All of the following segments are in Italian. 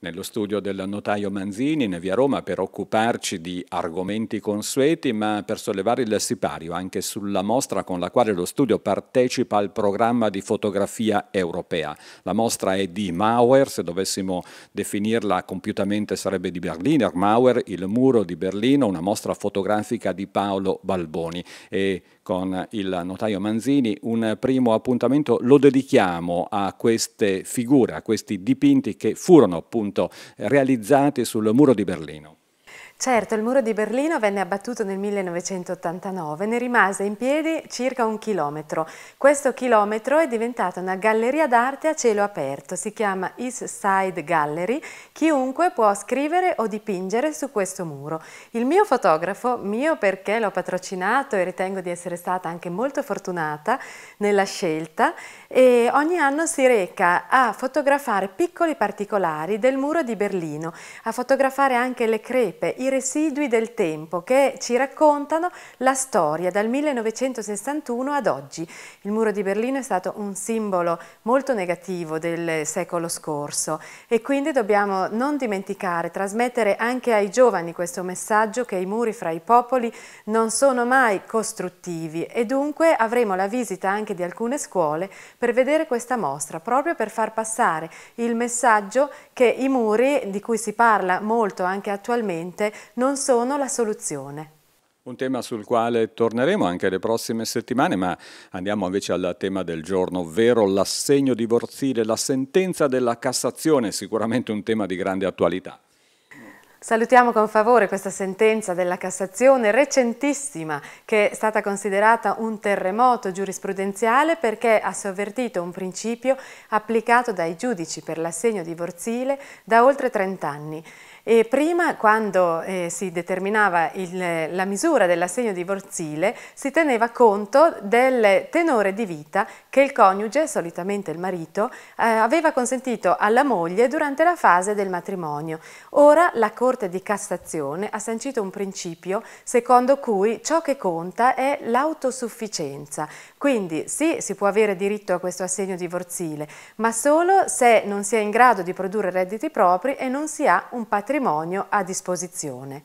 nello studio del notaio Manzini in via Roma per occuparci di argomenti consueti ma per sollevare il sipario anche sulla mostra con la quale lo studio partecipa al programma di fotografia europea. La mostra è di Mauer, se dovessimo definirla compiutamente sarebbe di Berliner Mauer, il muro di Berlino, una mostra fotografica di Paolo Balboni e con il notaio Manzini un primo appuntamento lo dedichiamo a queste figure, a questi dipinti che furono appunto appunto realizzati sul muro di Berlino. Certo, il muro di Berlino venne abbattuto nel 1989, ne rimase in piedi circa un chilometro. Questo chilometro è diventata una galleria d'arte a cielo aperto, si chiama East Side Gallery. Chiunque può scrivere o dipingere su questo muro. Il mio fotografo, mio perché l'ho patrocinato e ritengo di essere stata anche molto fortunata nella scelta, e ogni anno si reca a fotografare piccoli particolari del muro di Berlino, a fotografare anche le crepe, i residui del tempo che ci raccontano la storia dal 1961 ad oggi. Il muro di Berlino è stato un simbolo molto negativo del secolo scorso e quindi dobbiamo non dimenticare, trasmettere anche ai giovani questo messaggio che i muri fra i popoli non sono mai costruttivi e dunque avremo la visita anche di alcune scuole per vedere questa mostra, proprio per far passare il messaggio che i muri, di cui si parla molto anche attualmente, non sono la soluzione. Un tema sul quale torneremo anche le prossime settimane, ma andiamo invece al tema del giorno, ovvero l'assegno divorzile, la sentenza della Cassazione, sicuramente un tema di grande attualità. Salutiamo con favore questa sentenza della Cassazione recentissima che è stata considerata un terremoto giurisprudenziale perché ha sovvertito un principio applicato dai giudici per l'assegno divorzile da oltre 30 anni. E prima, quando eh, si determinava il, la misura dell'assegno divorzile, si teneva conto del tenore di vita che il coniuge, solitamente il marito, eh, aveva consentito alla moglie durante la fase del matrimonio. Ora la Corte di Cassazione ha sancito un principio secondo cui ciò che conta è l'autosufficienza. Quindi sì, si può avere diritto a questo assegno divorzile, ma solo se non si è in grado di produrre redditi propri e non si ha un patrimonio patrimonio a disposizione.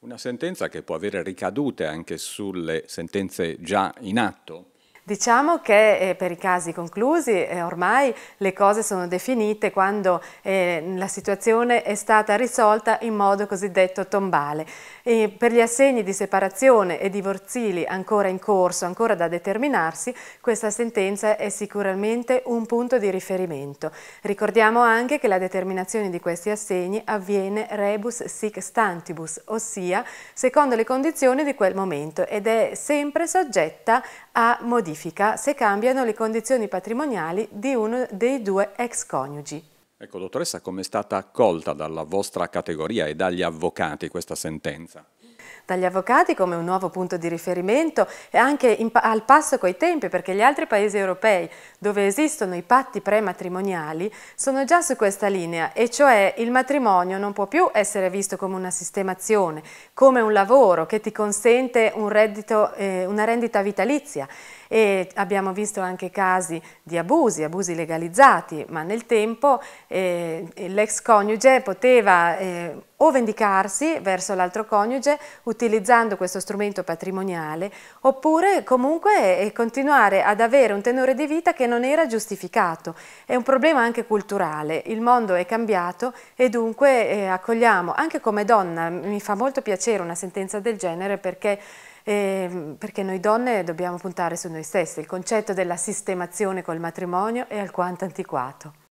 Una sentenza che può avere ricadute anche sulle sentenze già in atto? Diciamo che eh, per i casi conclusi eh, ormai le cose sono definite quando eh, la situazione è stata risolta in modo cosiddetto tombale. E per gli assegni di separazione e divorzili ancora in corso, ancora da determinarsi, questa sentenza è sicuramente un punto di riferimento. Ricordiamo anche che la determinazione di questi assegni avviene rebus sic stantibus, ossia secondo le condizioni di quel momento ed è sempre soggetta a modifica se cambiano le condizioni patrimoniali di uno dei due ex coniugi. Ecco, dottoressa, come è stata accolta dalla vostra categoria e dagli avvocati questa sentenza? dagli avvocati come un nuovo punto di riferimento e anche in, al passo coi tempi perché gli altri paesi europei dove esistono i patti prematrimoniali sono già su questa linea e cioè il matrimonio non può più essere visto come una sistemazione, come un lavoro che ti consente un reddito, eh, una rendita vitalizia e abbiamo visto anche casi di abusi, abusi legalizzati, ma nel tempo eh, l'ex coniuge poteva eh, o vendicarsi verso l'altro coniuge utilizzando questo strumento patrimoniale oppure comunque eh, continuare ad avere un tenore di vita che non era giustificato. È un problema anche culturale, il mondo è cambiato e dunque eh, accogliamo, anche come donna mi fa molto piacere una sentenza del genere perché eh, perché noi donne dobbiamo puntare su noi stesse. Il concetto della sistemazione col matrimonio è alquanto antiquato.